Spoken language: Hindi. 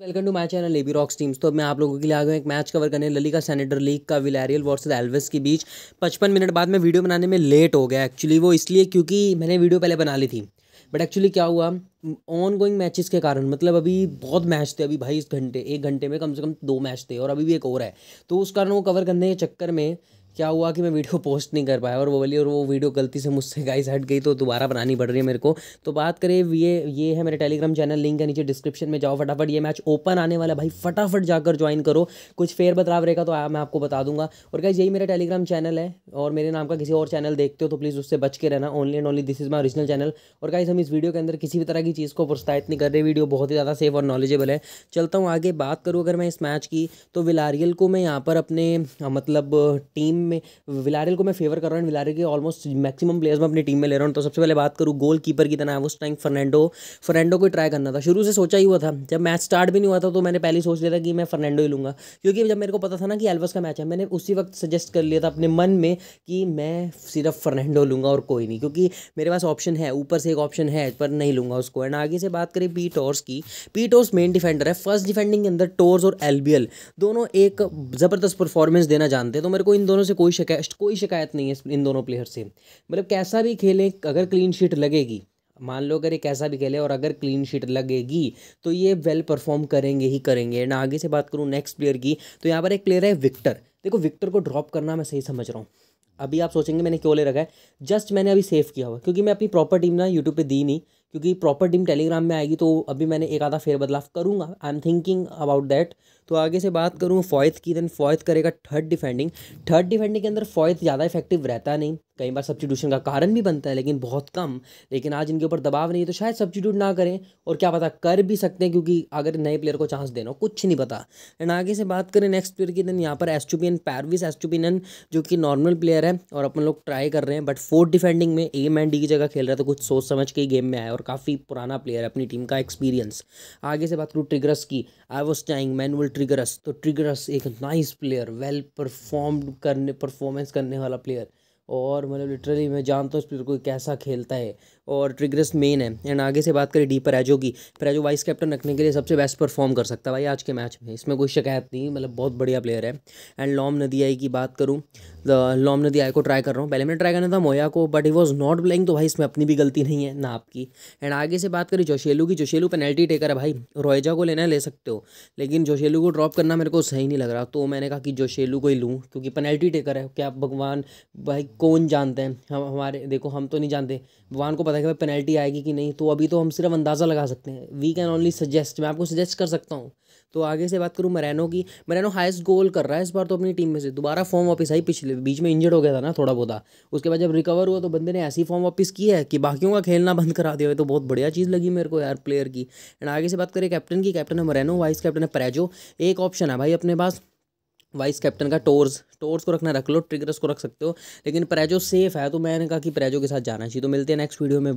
वेलकम टू माय चैनल लेबी रॉक्स टीम्स तो मैं आप लोगों के लिए आ गया एक मैच कवर करने लली का सेनेटर लीग का विलेरियल वर्सेस एल्वेस के बीच 55 मिनट बाद में वीडियो बनाने में लेट हो गया एक्चुअली वो इसलिए क्योंकि मैंने वीडियो पहले बना ली थी बट एक्चुअली क्या हुआ ऑन गोइंग मैचेस के कारण मतलब अभी बहुत मैच थे अभी भाई इस घंटे एक घंटे में कम से कम दो मैच थे और अभी भी एक और है तो उस कारण वो कवर करने के चक्कर में क्या हुआ कि मैं वीडियो पोस्ट नहीं कर पाया और वो बोली और वो वीडियो गलती से मुझसे गाइस हट गई तो दोबारा बनानी पड़ रही है मेरे को तो बात करें ये ये है मेरे टेलीग्राम चैनल लिंक है नीचे डिस्क्रिप्शन में जाओ फटाफट ये मैच ओपन आने वाला भाई फटाफट जाकर ज्वाइन करो कुछ फेर बदलाव रहेगा तो आ, मैं आपको बता दूंगा और गाइज यही मेरा टेलीग्राम चैनल है और मेरे नाम का किसी और चैनल देखते हो तो प्लीज़ उससे बच के रहना only and only this is my original channel और गाइज हम इस वीडियो के अंदर किसी भी तरह की चीज़ को प्रोत्साहित नहीं कर रहे वीडियो बहुत ही ज़्यादा सेफ और नॉलेजेबल है चलता हूँ आगे बात करूँ अगर मैं इस मैच की तो विलारियल को मैं यहाँ पर अपने हाँ, मतलब टीम में विलारियल को मैं फेवर कर रहा हूँ विलारियल के ऑलमोस्ट मैक्सिमम प्लेयर्स में अपनी टीम में ले रहा हूँ तो सबसे पहले बात करूँ गोल कीपर की तरह उस टाइम फर्नैंडो फर्नैंडो को ट्राई करना था शुरू से सोचा ही हुआ था जब मैच स्टार्ट भी नहीं हुआ था तो मैंने पहले सोच लिया था कि मैं फर्नैंडो ही लूँगा क्योंकि जब मेरे को पता था ना कि एल्वस का मैच है मैंने उसी वक्त सजेस्ट कर लिया था अपने मन में कि मैं सिर्फ फर्नैंडो लूँगा और कोई नहीं क्योंकि मेरे पास ऑप्शन है ऊपर से एक ऑप्शन है पर नहीं लूँगा उसको एंड आगे से बात करें पी टॉर्स की पी टॉर्स मेन डिफेंडर है फर्स्ट डिफेंडिंग के अंदर टोर्स और एल दोनों एक ज़बरदस्त परफॉर्मेंस देना जानते हैं तो मेरे को इन दोनों से कोई शिकायत कोई शिकायत नहीं है इन दोनों प्लेयर से मतलब कैसा भी खेलें अगर क्लीन शीट लगेगी मान लो अगर ये कैसा भी खेले और अगर क्लीन शीट लगेगी तो ये वेल परफॉर्म करेंगे ही करेंगे ना आगे से बात करूँ नेक्स्ट प्लेयर की तो यहाँ पर एक प्लेयर है विक्टर देखो विक्टर को ड्रॉप करना मैं सही समझ रहा हूँ अभी आप सोचेंगे मैंने क्यों ले रखा है जस्ट मैंने अभी सेव किया हुआ क्योंकि मैं अपनी प्रॉपर टीम ना यूट्यूब पे दी नहीं क्योंकि प्रॉपर टीम टेलीग्राम में आएगी तो अभी मैंने एक आधा फेरबदलाव करूँगा I am thinking about that तो आगे से बात करूँ फॉयथ की देन फॉयथ करेगा थर्ड डिफेंडिंग थर्ड डिफेंडिंग के अंदर फॉयथ ज़्यादा इफेक्टिव रहता नहीं कई बार सब्सटीट्यूशन का कारण भी बनता है लेकिन बहुत कम लेकिन आज इनके ऊपर दबाव नहीं है तो शायद सब्सटीट्यूट ना करें और क्या पता कर भी सकते हैं क्योंकि अगर नए प्लेयर को चांस देना हो कुछ नहीं पता एंड आगे से बात करें नेक्स्ट प्लेयर की देन यहाँ पर एस्टुपियन पैरविस एस्टुपिनन जो कि नॉर्मल प्लेयर है और अपन लोग ट्राई कर रहे हैं बट फोर्थ डिफेंडिंग में एम एंड डी की जगह खेल रहा है तो कुछ सोच समझ के ही गेम में आया और काफ़ी पुराना प्लेयर है अपनी टीम का एक्सपीरियंस आगे से बात करूँ ट्रिगरस की I was trying Manuel Trigueros तो ट्रिगरस एक नाइस प्लेयर वेल परफॉर्म करने परफॉर्मेंस करने वाला प्लेयर और मतलब लिटरली मैं जानता हूँ उस प्लेयर को कैसा खेलता है और ट्रिगरस मेन है एंड आगे से बात करें डी पराजो की परेजो वाइस कैप्टन रखने के लिए सबसे बेस्ट परफॉर्म कर सकता है भाई आज के मैच में इसमें कोई शिकायत नहीं मतलब बहुत बढ़िया प्लेयर है एंड लॉम नदियाई की बात करूँ लॉम आय को ट्राई कर रहा हूँ पहले मैंने ट्राई करना था मोया को but he was not playing तो भाई इसमें अपनी भी गलती नहीं है ना आपकी एंड आगे से बात करी जोशेलू की जोशेलू पेनल्टी टेकर है भाई रोयजा को लेना ले सकते हो लेकिन जोशेलू को ड्रॉप करना मेरे को सही नहीं लग रहा तो मैंने कहा कि जोशेलू को ही लूँ क्योंकि पेनल्टी टेकर है क्या भगवान भाई कौन जानते हैं हम हमारे देखो हम तो नहीं जानते भगवान को पता है कि पेनल्टी आएगी कि नहीं तो अभी तो हम सिर्फ अंदाज़ा लगा सकते हैं वी कैन ओनली सजेस्ट मैं आपको सजेस्ट कर सकता हूँ तो आगे से बात करूँ मरैनो की मरैनो हाइस्ट गोल कर रहा है इस बार तो अपनी टीम में से दोबारा फॉर्म वापस आई पिछले बीच में इंजर्ड हो गया था ना थोड़ा बहुत उसके बाद जब रिकवर हुआ तो बंदे ने ऐसी फॉर्म वापस की है कि बाकियों का खेलना बंद करा दिया तो बहुत बढ़िया चीज़ लगी मेरे को यार प्लेयर की एंड आगे से बात करें कैप्टन की कैप्टन है मोरेनो वाइस कैप्टन है पैरेजो एक ऑप्शन है भाई अपने पास वाइस कैप्टन का टोर्स टोर्स को रखना रख लो ट्रिगर्स को रख सकते हो लेकिन प्रेजो सेफ है तो मैंने कहा कि प्रेजो के साथ जाना चाहिए तो मिलते हैं नेक्स्ट वीडियो में